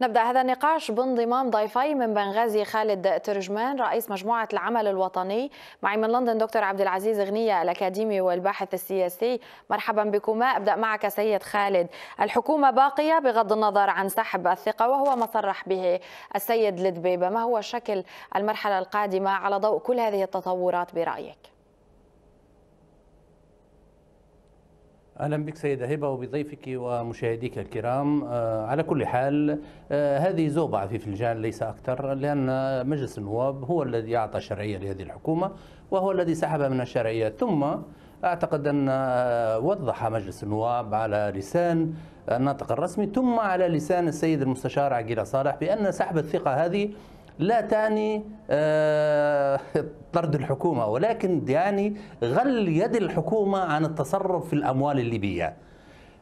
نبدأ هذا النقاش بانضمام ضيفي من بنغازي خالد ترجمان رئيس مجموعة العمل الوطني معي من لندن دكتور عبد العزيز غنية الأكاديمي والباحث السياسي مرحبا بكما أبدأ معك سيد خالد الحكومة باقية بغض النظر عن سحب الثقة وهو ما صرح به السيد لدبيبة ما هو شكل المرحلة القادمة على ضوء كل هذه التطورات برأيك؟ اهلا بك سيده هبه وبضيفك ومشاهديك الكرام آه، على كل حال آه، هذه زوبعه في فنجان ليس اكثر لان مجلس النواب هو الذي اعطى شرعيه لهذه الحكومه وهو الذي سحب من الشرعيه ثم اعتقد ان آه، وضح مجلس النواب على لسان الناطق الرسمي ثم على لسان السيد المستشار عقيل صالح بان سحب الثقه هذه لا تعني آه، طرد الحكومة ولكن يعني غل يد الحكومة عن التصرف في الأموال الليبية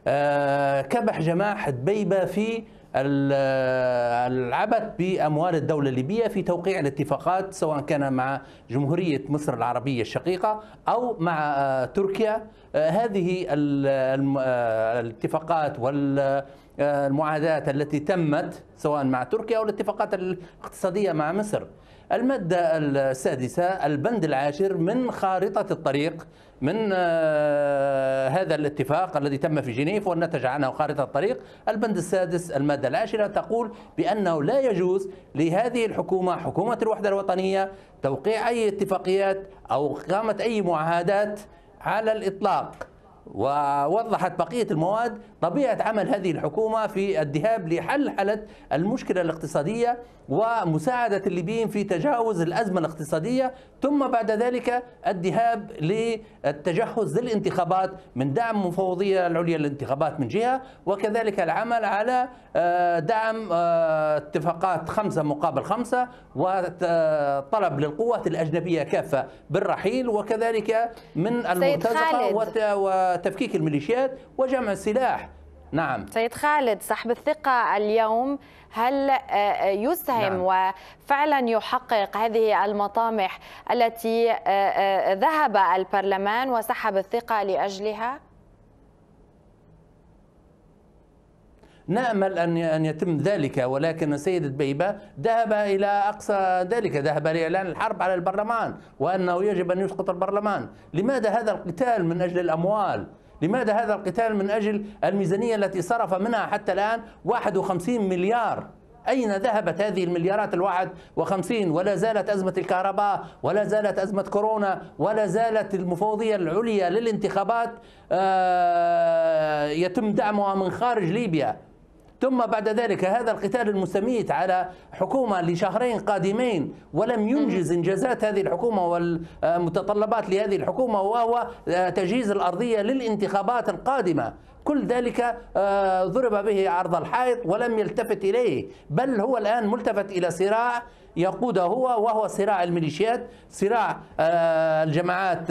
آه، كبح جماح دبيبة في آه، العبث باموال الدوله الليبيه في توقيع الاتفاقات سواء كان مع جمهوريه مصر العربيه الشقيقه او مع تركيا هذه الاتفاقات وال آه، المعاداة التي تمت سواء مع تركيا أو الاتفاقات الاقتصادية مع مصر المادة السادسة البند العاشر من خارطة الطريق من آه، هذا الاتفاق الذي تم في جنيف والنتج عنه خارطة الطريق البند السادس المادة العاشرة تقول بأنه لا يجوز لهذه الحكومة حكومة الوحدة الوطنية توقيع أي اتفاقيات أو إقامة أي معاهدات على الإطلاق ووضحت بقية المواد طبيعة عمل هذه الحكومة في الذهاب لحل المشكلة الاقتصادية ومساعدة الليبيين في تجاوز الأزمة الاقتصادية ثم بعد ذلك الذهاب للتجهز للانتخابات من دعم مفوضية العليا للانتخابات من جهة وكذلك العمل على آه، دعم آه، اتفاقات خمسة مقابل خمسة وطلب للقوات الأجنبية كافة بالرحيل وكذلك من المرتزقة وتفكيك الميليشيات وجمع السلاح نعم سيد خالد سحب الثقة اليوم هل آه، آه، يسهم نعم. وفعلا يحقق هذه المطامح التي آه، ذهب البرلمان وسحب الثقة لأجلها؟ نأمل أن أن يتم ذلك ولكن السيد دبيبة ذهب إلى أقصى ذلك ذهب لإعلان الحرب على البرلمان وأنه يجب أن يسقط البرلمان لماذا هذا القتال من أجل الأموال لماذا هذا القتال من أجل الميزانية التي صرف منها حتى الآن 51 مليار أين ذهبت هذه المليارات الواحد وخمسين ولا زالت أزمة الكهرباء ولا زالت أزمة كورونا ولا زالت المفوضية العليا للانتخابات آه، يتم دعمها من خارج ليبيا ثم بعد ذلك هذا القتال المستميت على حكومة لشهرين قادمين ولم ينجز إنجازات هذه الحكومة والمتطلبات لهذه الحكومة وهو آه، تجهيز الأرضية للانتخابات القادمة كل ذلك آه، ضرب به عرض الحائط ولم يلتفت إليه بل هو الآن ملتفت إلى صراع يقوده هو وهو صراع الميليشيات صراع آه، الجماعات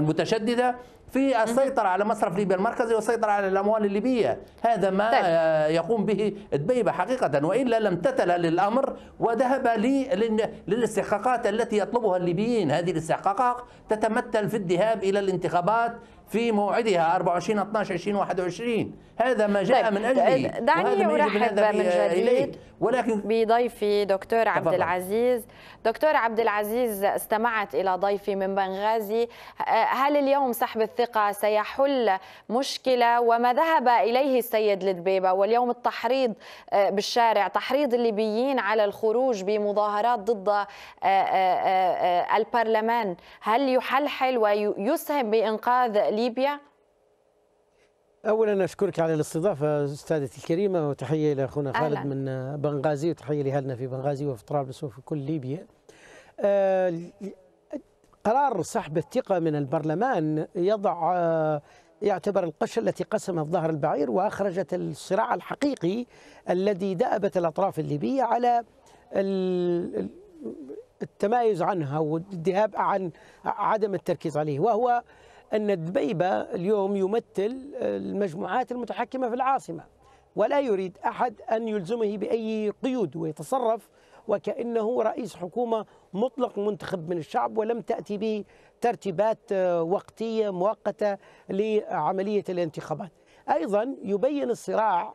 المتشددة في السيطرة على مصرف ليبيا المركزي والسيطرة على الأموال الليبية هذا ما طيب. يقوم به دبيبة حقيقة وإلا لم تتل للأمر وذهب للاستحقاقات التي يطلبها الليبيين هذه الاستحقاقات تتمثل في الذهاب إلى الانتخابات في موعدها 24 12 20 21 هذا ما جاء طيب من اجله دعني ارحب من, من جديد ولكن بضيفي دكتور عبد العزيز دكتور عبد العزيز استمعت الى ضيفي من بنغازي آه، هل اليوم سحب الثقه سيحل مشكله وما ذهب اليه السيد لدبيبه واليوم التحريض آه، بالشارع تحريض الليبيين على الخروج بمظاهرات ضد آه، البرلمان هل يحلحل ويسهم بانقاذ ليبيا اولا اشكرك على الاستضافه استاذتي الكريمه وتحيه الى اخونا خالد أهلا. من بنغازي وتحيه لاهلنا في بنغازي وفي طرابلس وفي كل ليبيا آه قرار سحب الثقه من البرلمان يضع آه يعتبر القشه التي قسمت ظهر البعير واخرجت الصراع الحقيقي الذي دأبت الاطراف الليبيه على التمايز عنها والذهاب عن عدم التركيز عليه وهو أن دبيبة اليوم يمثل المجموعات المتحكمة في العاصمة ولا يريد أحد أن يلزمه بأي قيود ويتصرف وكأنه رئيس حكومة مطلق منتخب من الشعب ولم تأتي به ترتيبات آه، وقتية مؤقتة لعملية الانتخابات أيضا يبين الصراع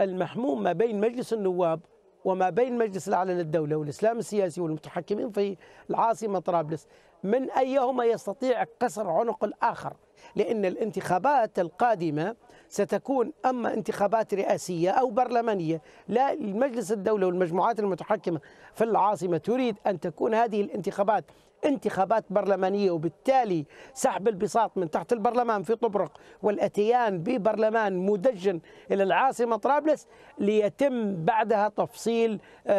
المحموم ما بين مجلس النواب وما بين مجلس الأعلى للدولة والإسلام السياسي والمتحكمين في العاصمة طرابلس من أيهما يستطيع كسر عنق الآخر لأن الانتخابات القادمة ستكون أما انتخابات رئاسية أو برلمانية لا المجلس الدولة والمجموعات المتحكمة في العاصمة تريد أن تكون هذه الانتخابات انتخابات برلمانية وبالتالي سحب البساط من تحت البرلمان في طبرق والأتيان ببرلمان مدجن إلى العاصمة طرابلس ليتم بعدها تفصيل آه،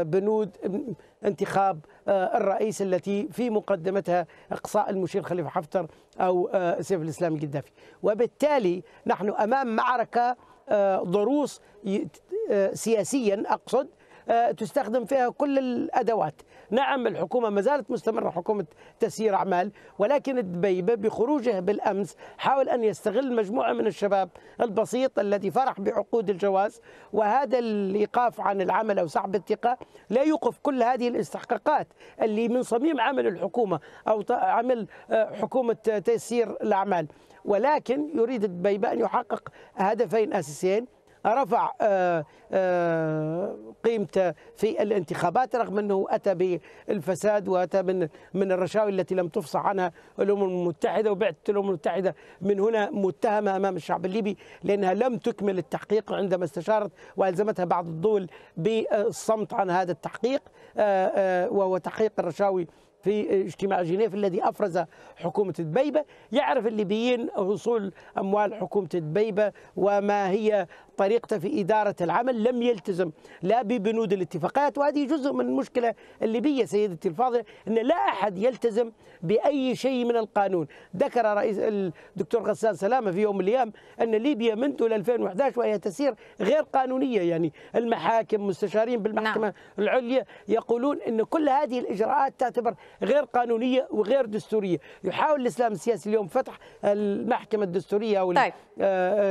آه، بنود انتخاب آه، الرئيس التي في مقدمتها اقصاء المشير خليفه حفتر او سيف الاسلام القذافي، وبالتالي نحن امام معركه ضروس سياسيا اقصد آه، تستخدم فيها كل الأدوات نعم الحكومة ما زالت مستمرة حكومة تسيير أعمال ولكن الدبيبة بخروجه بالأمس حاول أن يستغل مجموعة من الشباب البسيط الذي فرح بعقود الجواز وهذا الإيقاف عن العمل أو سحب الثقة لا يوقف كل هذه الاستحقاقات اللي من صميم عمل الحكومة أو عمل آه، حكومة تيسير الأعمال ولكن يريد الدبيبة أن يحقق هدفين أساسيين رفع آه، آه، قيمته في الانتخابات رغم أنه أتى بالفساد وأتى من من الرشاوي التي لم تفصح عنها الأمم المتحدة وبعثة الأمم المتحدة من هنا متهمة أمام الشعب الليبي لأنها لم تكمل التحقيق عندما استشارت وألزمتها بعض الدول بالصمت عن هذا التحقيق آه، وهو تحقيق الرشاوي في اجتماع جنيف الذي افرز حكومه دبيبه، يعرف الليبيين وصول اموال حكومه دبيبه وما هي طريقته في إدارة العمل لم يلتزم لا ببنود الاتفاقات وهذه جزء من المشكلة الليبية سيدتي الفاضلة أن لا أحد يلتزم بأي شيء من القانون ذكر رئيس الدكتور غسان سلامة في يوم من الأيام أن ليبيا منذ 2011 وهي تسير غير قانونية يعني المحاكم مستشارين بالمحكمة نعم. العليا يقولون أن كل هذه الإجراءات تعتبر غير قانونية وغير دستورية يحاول الإسلام السياسي اليوم فتح المحكمة الدستورية أو طيب. آه،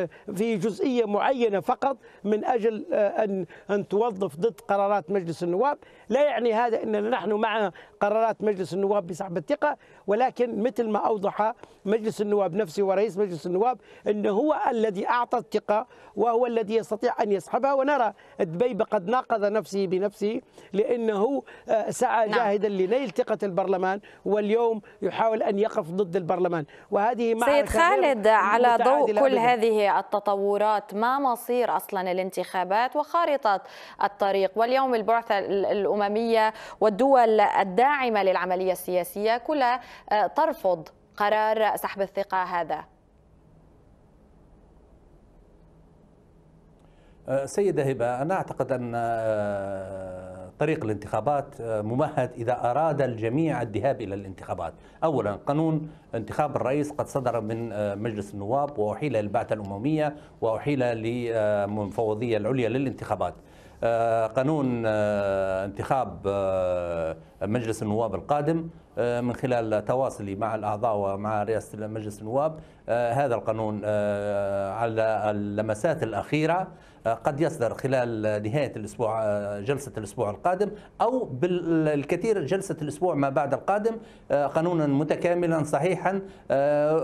آه، في جزئية معينة معينه فقط من اجل آه، ان ان توظف ضد قرارات مجلس النواب، لا يعني هذا اننا نحن مع قرارات مجلس النواب بسحب الثقة ولكن مثل ما أوضح مجلس النواب نفسه ورئيس مجلس النواب أنه هو الذي أعطى الثقة وهو الذي يستطيع أن يسحبها ونرى دبيب قد ناقض نفسه بنفسه لأنه آه، سعى نعم. جاهدا لنيل ثقة البرلمان واليوم يحاول أن يقف ضد البرلمان وهذه سيد خالد على ضوء كل أبداً. هذه التطورات ما مصير أصلا الانتخابات وخارطة الطريق واليوم البعثة الأممية والدول الداعمة داعمة للعملية السياسية كلها آه، ترفض قرار سحب الثقة هذا آه، سيدة هبة أنا أعتقد أن آه، طريق الانتخابات ممهد إذا أراد الجميع الذهاب إلى الانتخابات أولا قانون انتخاب الرئيس قد صدر من مجلس النواب وأحيل للبعثة الأممية وأحيل للمفوضية العليا للانتخابات آه، قانون آه، انتخاب آه، مجلس النواب القادم آه، من خلال تواصلي مع الاعضاء ومع رئاسه مجلس النواب آه، هذا القانون آه، على اللمسات الاخيره قد يصدر خلال نهايه الاسبوع جلسه الاسبوع القادم او بالكثير جلسه الاسبوع ما بعد القادم قانونا متكاملا صحيحا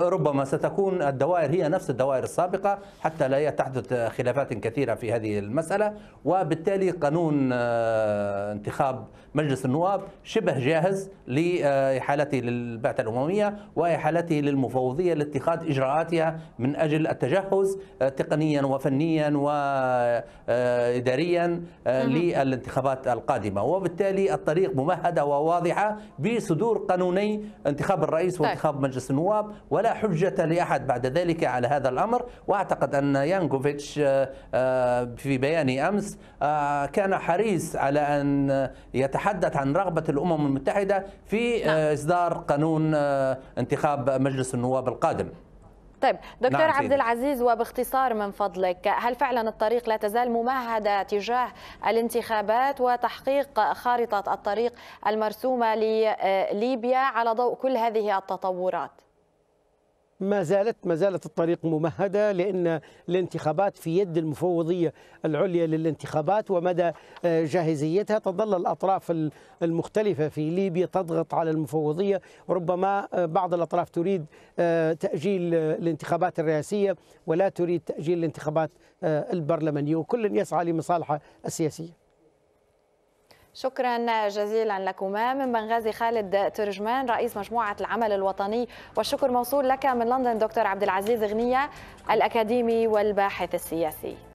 ربما ستكون الدوائر هي نفس الدوائر السابقه حتى لا تحدث خلافات كثيره في هذه المساله وبالتالي قانون انتخاب مجلس النواب شبه جاهز ل وإحالته للبعثة الأممية وإحالته للمفوضية لاتخاذ إجراءاتها من أجل التجهز تقنيا وفنيا وإداريا آه، للانتخابات القادمة وبالتالي الطريق ممهدة وواضحة بصدور قانوني انتخاب الرئيس طيب. وانتخاب مجلس النواب ولا حجة لأحد بعد ذلك على هذا الأمر وأعتقد أن يانكوفيتش آه، آه، في بيانه أمس كان حريص على أن يتحدث عن رغبة الأمم المتحدة في نعم. آه، اصدار قانون آه، انتخاب مجلس النواب القادم طيب دكتور نعم عبد العزيز وباختصار من فضلك هل فعلا الطريق لا تزال ممهدة تجاه الانتخابات وتحقيق خارطة الطريق المرسومة لليبيا آه، على ضوء كل هذه التطورات ما زالت ما زالت الطريق ممهدة لأن الانتخابات في يد المفوضية العليا للانتخابات ومدى آه، جاهزيتها تظل الأطراف المختلفة في ليبيا تضغط على المفوضية ربما آه، بعض الأطراف تريد آه، تأجيل الانتخابات الرئاسية ولا تريد تأجيل الانتخابات البرلمانية وكل يسعى لمصالحه السياسية شكرا جزيلا لكما من بنغازي خالد ترجمان رئيس مجموعة العمل الوطني والشكر موصول لك من لندن دكتور عبد العزيز غنية الأكاديمي والباحث السياسي